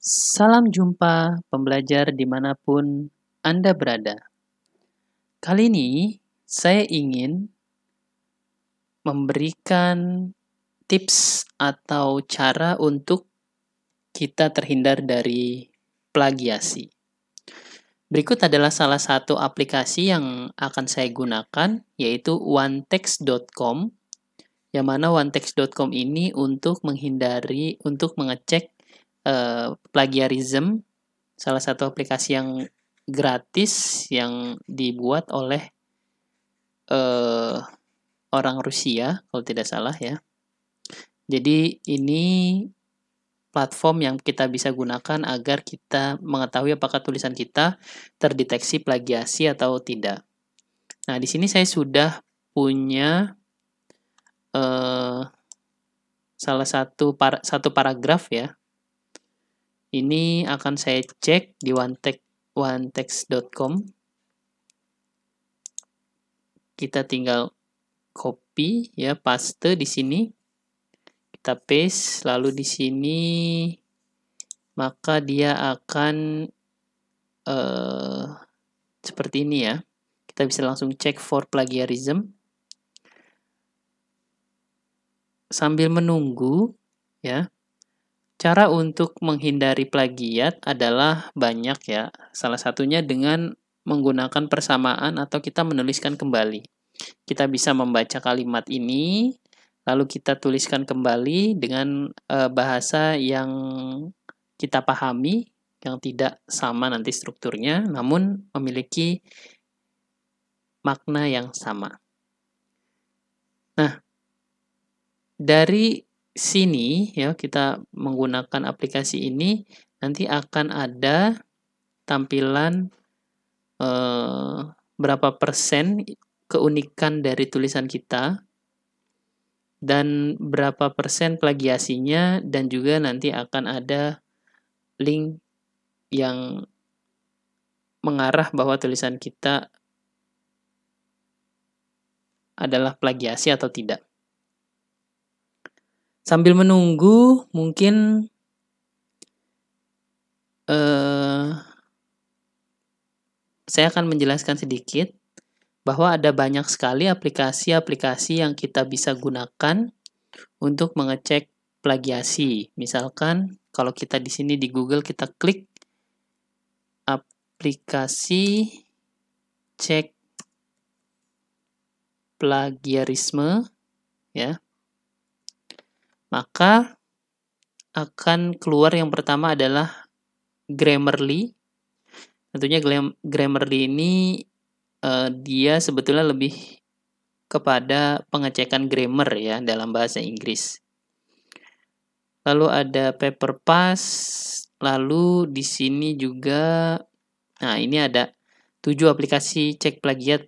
Salam jumpa pembelajar dimanapun Anda berada. Kali ini saya ingin memberikan tips atau cara untuk kita terhindar dari plagiasi. Berikut adalah salah satu aplikasi yang akan saya gunakan, yaitu onetext.com, yang mana onetext.com ini untuk menghindari, untuk mengecek Eh, plagiarism, salah satu aplikasi yang gratis yang dibuat oleh uh, orang Rusia kalau tidak salah ya. Jadi ini platform yang kita bisa gunakan agar kita mengetahui apakah tulisan kita terdeteksi plagiasi atau tidak. Nah, di sini saya sudah punya uh, salah satu par satu paragraf ya ini akan saya cek di OneText onetext.com. Kita tinggal copy ya, paste di sini. Kita paste lalu di sini maka dia akan uh, seperti ini ya. Kita bisa langsung cek for plagiarism. Sambil menunggu ya. Cara untuk menghindari plagiat adalah banyak ya. Salah satunya dengan menggunakan persamaan atau kita menuliskan kembali. Kita bisa membaca kalimat ini, lalu kita tuliskan kembali dengan e, bahasa yang kita pahami, yang tidak sama nanti strukturnya, namun memiliki makna yang sama. Nah, dari sini ya kita menggunakan aplikasi ini nanti akan ada tampilan eh, berapa persen keunikan dari tulisan kita dan berapa persen plagiasinya dan juga nanti akan ada link yang mengarah bahwa tulisan kita adalah plagiasi atau tidak sambil menunggu mungkin uh, saya akan menjelaskan sedikit bahwa ada banyak sekali aplikasi-aplikasi yang kita bisa gunakan untuk mengecek plagiasi. Misalkan kalau kita di sini di Google kita klik aplikasi cek plagiarisme ya maka akan keluar yang pertama adalah Grammarly. Tentunya Grammarly ini uh, dia sebetulnya lebih kepada pengecekan grammar ya dalam bahasa Inggris. Lalu ada paper pass, lalu di sini juga nah ini ada tujuh aplikasi cek plagiat.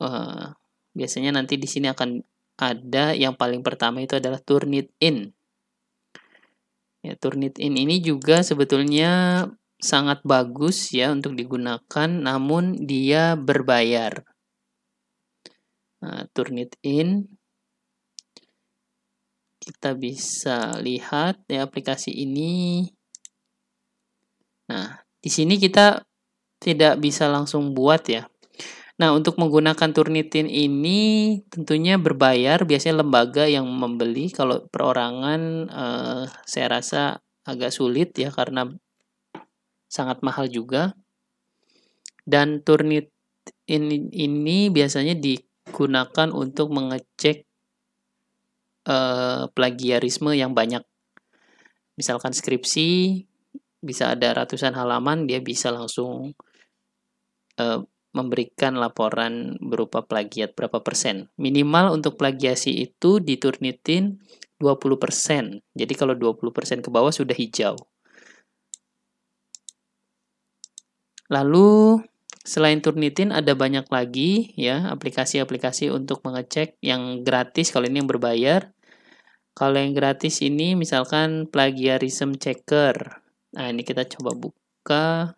Uh, biasanya nanti di sini akan ada yang paling pertama itu adalah Turnitin. Ya, Turnitin ini juga sebetulnya sangat bagus ya untuk digunakan, namun dia berbayar. Nah, Turnitin kita bisa lihat ya aplikasi ini. Nah, di sini kita tidak bisa langsung buat ya. Nah, untuk menggunakan Turnitin ini tentunya berbayar, biasanya lembaga yang membeli. Kalau perorangan eh, saya rasa agak sulit ya karena sangat mahal juga. Dan Turnitin ini, biasanya digunakan untuk mengecek eh, plagiarisme yang banyak. Misalkan skripsi bisa ada ratusan halaman, dia bisa langsung eh, memberikan laporan berupa plagiat berapa persen. Minimal untuk plagiasi itu di Turnitin 20 Jadi kalau 20 ke bawah sudah hijau. Lalu selain Turnitin ada banyak lagi ya aplikasi-aplikasi untuk mengecek yang gratis kalau ini yang berbayar. Kalau yang gratis ini misalkan plagiarism checker. Nah, ini kita coba buka.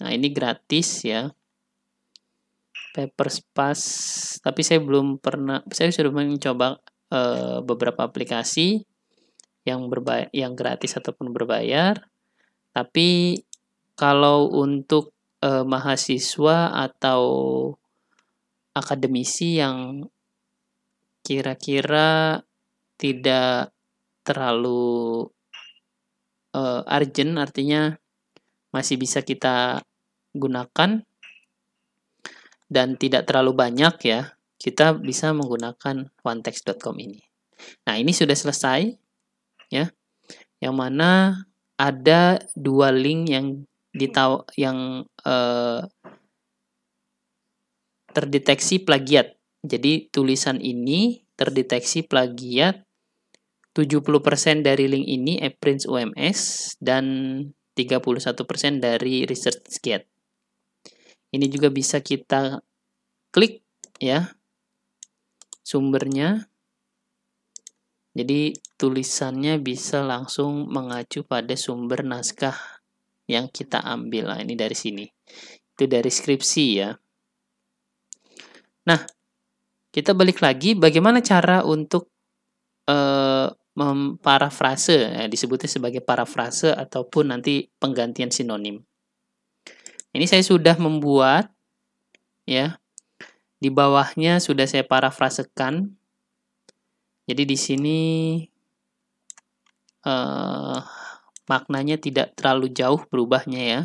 Nah, ini gratis ya paper spas tapi saya belum pernah saya sudah mencoba uh, beberapa aplikasi yang berbayar yang gratis ataupun berbayar tapi kalau untuk uh, mahasiswa atau akademisi yang kira-kira tidak terlalu uh, urgent artinya masih bisa kita gunakan dan tidak terlalu banyak ya, kita bisa menggunakan onetext.com ini. Nah, ini sudah selesai ya. Yang mana ada dua link yang ditaw yang eh, terdeteksi plagiat. Jadi tulisan ini terdeteksi plagiat 70% dari link ini AppPrints eh, UMS dan 31% dari ResearchGate. Ini juga bisa kita klik ya sumbernya. Jadi tulisannya bisa langsung mengacu pada sumber naskah yang kita ambil. Nah, ini dari sini. Itu dari skripsi ya. Nah, kita balik lagi bagaimana cara untuk uh, memparafrase ya, disebutnya sebagai parafrase ataupun nanti penggantian sinonim. Ini saya sudah membuat ya. Di bawahnya sudah saya parafrasekan. Jadi di sini eh, maknanya tidak terlalu jauh berubahnya ya.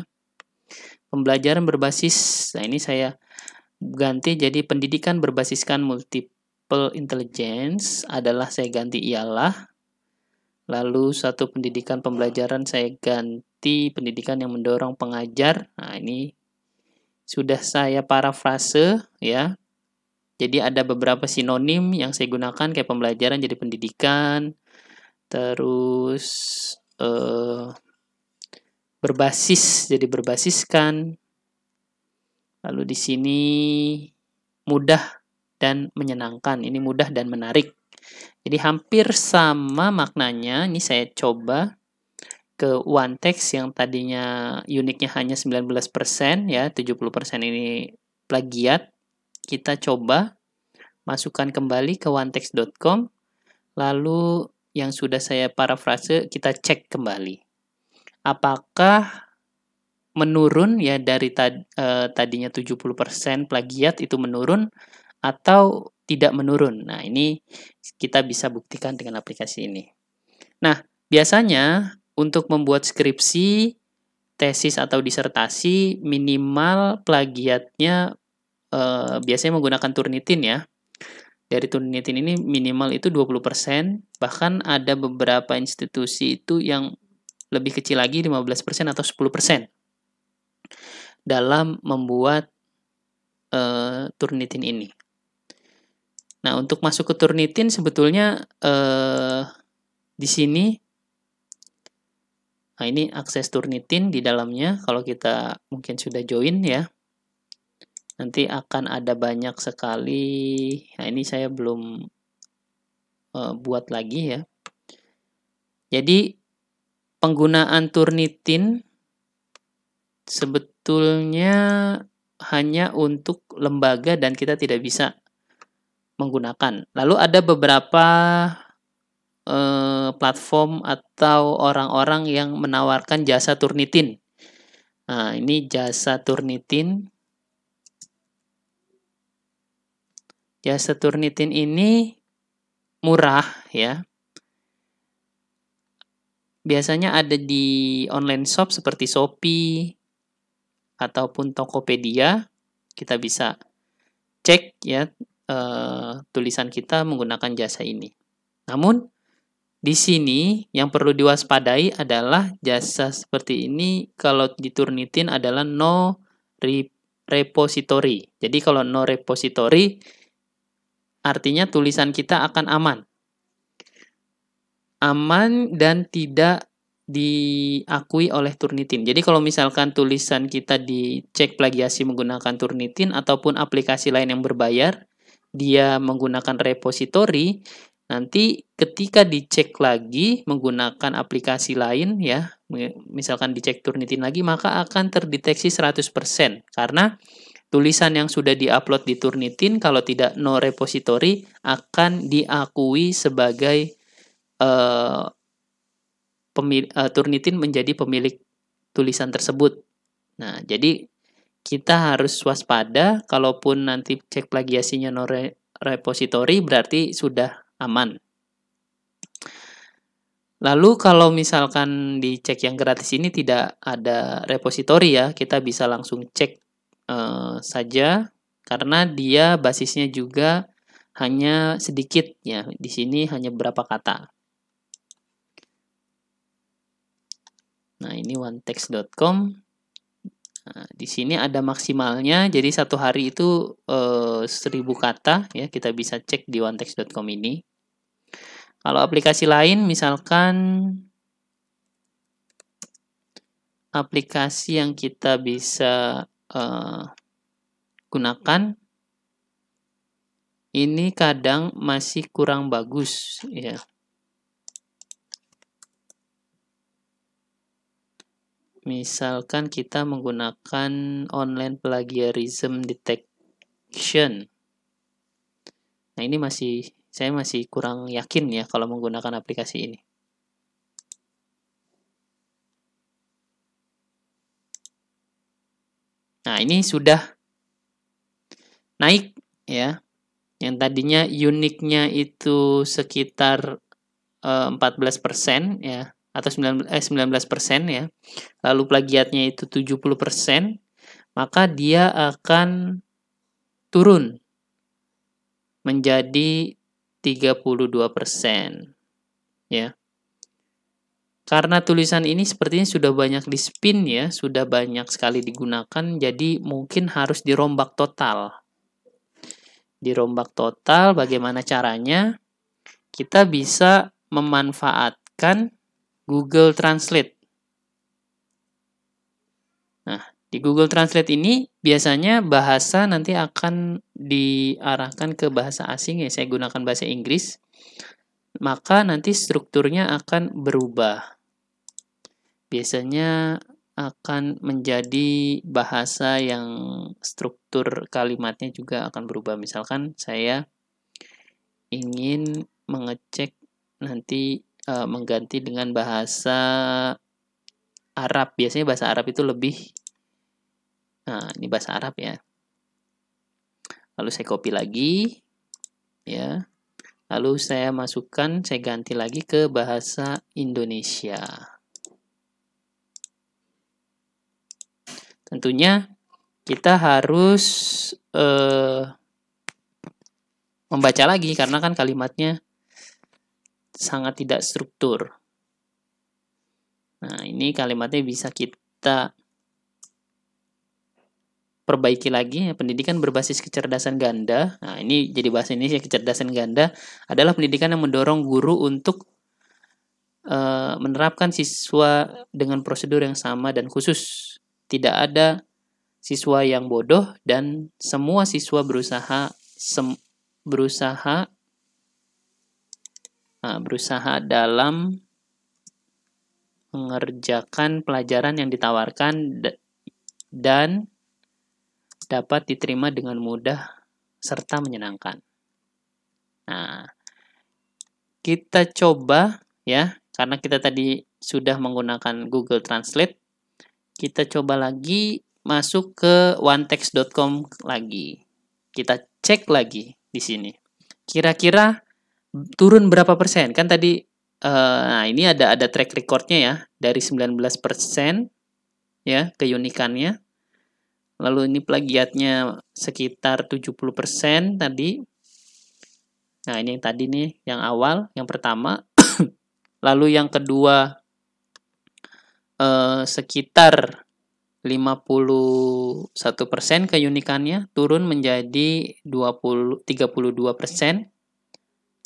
Pembelajaran berbasis, nah ini saya ganti jadi pendidikan berbasiskan multiple intelligence adalah saya ganti ialah. Lalu satu pendidikan pembelajaran saya ganti pendidikan yang mendorong pengajar. Nah, ini sudah saya parafrase ya. Jadi ada beberapa sinonim yang saya gunakan kayak pembelajaran jadi pendidikan, terus eh, berbasis jadi berbasiskan. Lalu di sini mudah dan menyenangkan. Ini mudah dan menarik. Jadi hampir sama maknanya. Ini saya coba ke one text yang tadinya uniknya hanya 19% ya, 70% ini plagiat. Kita coba masukkan kembali ke onetext.com lalu yang sudah saya parafrase kita cek kembali. Apakah menurun ya dari tad, eh, tadinya 70% plagiat itu menurun atau tidak menurun. Nah, ini kita bisa buktikan dengan aplikasi ini. Nah, biasanya untuk membuat skripsi, tesis atau disertasi minimal plagiatnya e, biasanya menggunakan Turnitin ya. Dari Turnitin ini minimal itu 20%, bahkan ada beberapa institusi itu yang lebih kecil lagi 15% atau 10% dalam membuat e, Turnitin ini. Nah, untuk masuk ke Turnitin sebetulnya e, di sini Nah, ini akses Turnitin di dalamnya. Kalau kita mungkin sudah join ya, nanti akan ada banyak sekali. Nah, ini saya belum uh, buat lagi ya. Jadi, penggunaan Turnitin sebetulnya hanya untuk lembaga dan kita tidak bisa menggunakan. Lalu ada beberapa eh, platform atau orang-orang yang menawarkan jasa Turnitin. Nah, ini jasa Turnitin. Jasa Turnitin ini murah ya. Biasanya ada di online shop seperti Shopee ataupun Tokopedia. Kita bisa cek ya eh, tulisan kita menggunakan jasa ini. Namun di sini yang perlu diwaspadai adalah jasa seperti ini kalau diturnitin adalah no repository. Jadi kalau no repository artinya tulisan kita akan aman. Aman dan tidak diakui oleh Turnitin. Jadi kalau misalkan tulisan kita dicek plagiasi menggunakan Turnitin ataupun aplikasi lain yang berbayar, dia menggunakan repository, Nanti ketika dicek lagi menggunakan aplikasi lain ya, misalkan dicek Turnitin lagi, maka akan terdeteksi 100% karena tulisan yang sudah diupload di Turnitin kalau tidak no repository akan diakui sebagai uh, uh, Turnitin menjadi pemilik tulisan tersebut. Nah, jadi kita harus waspada kalaupun nanti cek plagiasinya no repository berarti sudah aman. Lalu kalau misalkan dicek yang gratis ini tidak ada repository ya, kita bisa langsung cek uh, saja karena dia basisnya juga hanya sedikit ya. Di sini hanya berapa kata. Nah, ini onetext.com. Nah, di sini ada maksimalnya, jadi satu hari itu eh, 1000 kata ya kita bisa cek di onetext.com ini. Kalau aplikasi lain, misalkan aplikasi yang kita bisa uh, gunakan ini kadang masih kurang bagus ya. Misalkan kita menggunakan online plagiarism detection. Nah, ini masih saya masih kurang yakin ya kalau menggunakan aplikasi ini. Nah, ini sudah naik ya. Yang tadinya uniknya itu sekitar eh, 14% ya atau 19 eh, 19% ya. Lalu plagiatnya itu 70%, maka dia akan turun menjadi 32%. Ya. Karena tulisan ini sepertinya sudah banyak di spin ya, sudah banyak sekali digunakan, jadi mungkin harus dirombak total. Dirombak total bagaimana caranya? Kita bisa memanfaatkan Google Translate. Nah, di Google Translate ini biasanya bahasa nanti akan diarahkan ke bahasa asing ya. Saya gunakan bahasa Inggris. Maka nanti strukturnya akan berubah. Biasanya akan menjadi bahasa yang struktur kalimatnya juga akan berubah. Misalkan saya ingin mengecek nanti uh, mengganti dengan bahasa Arab. Biasanya bahasa Arab itu lebih Nah, ini bahasa Arab ya. Lalu saya copy lagi, ya. Lalu saya masukkan, saya ganti lagi ke bahasa Indonesia. Tentunya kita harus eh, membaca lagi karena kan kalimatnya sangat tidak struktur. Nah, ini kalimatnya bisa kita perbaiki lagi pendidikan berbasis kecerdasan ganda. Nah, ini jadi bahasa Indonesia kecerdasan ganda adalah pendidikan yang mendorong guru untuk e, menerapkan siswa dengan prosedur yang sama dan khusus. Tidak ada siswa yang bodoh dan semua siswa berusaha sem berusaha nah, berusaha dalam mengerjakan pelajaran yang ditawarkan dan dapat diterima dengan mudah serta menyenangkan. Nah, kita coba ya, karena kita tadi sudah menggunakan Google Translate, kita coba lagi masuk ke onetext.com lagi. Kita cek lagi di sini. Kira-kira turun berapa persen? Kan tadi eh, nah ini ada ada track recordnya ya dari 19 persen ya keunikannya Lalu ini plagiatnya sekitar 70% tadi. Nah, ini yang tadi nih, yang awal, yang pertama. Lalu yang kedua eh, sekitar 51% keunikannya turun menjadi 20 32%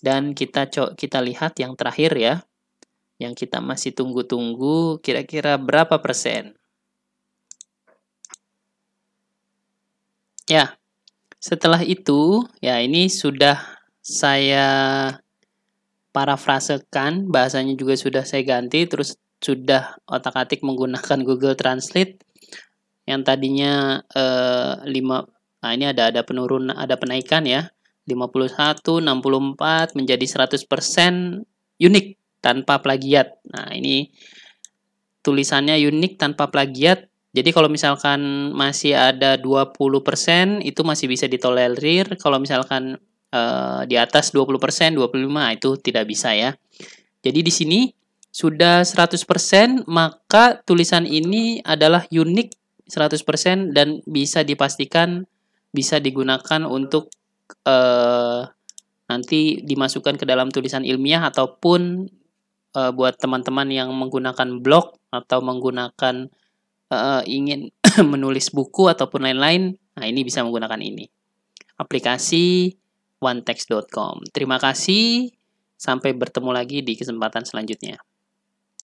dan kita kita lihat yang terakhir ya yang kita masih tunggu-tunggu kira-kira berapa persen Ya, setelah itu, ya ini sudah saya parafrasekan, bahasanya juga sudah saya ganti, terus sudah otak-atik menggunakan Google Translate yang tadinya eh, 5 nah ini ada ada penurun ada penaikan ya 51 64 menjadi 100% unik tanpa plagiat. Nah, ini tulisannya unik tanpa plagiat jadi kalau misalkan masih ada 20% itu masih bisa ditolerir. Kalau misalkan uh, di atas 20%, 25 itu tidak bisa ya. Jadi di sini sudah 100% maka tulisan ini adalah unik 100% dan bisa dipastikan bisa digunakan untuk uh, nanti dimasukkan ke dalam tulisan ilmiah ataupun uh, buat teman-teman yang menggunakan blog atau menggunakan uh, ingin menulis buku ataupun lain-lain, nah ini bisa menggunakan ini. Aplikasi onetext.com. Terima kasih, sampai bertemu lagi di kesempatan selanjutnya.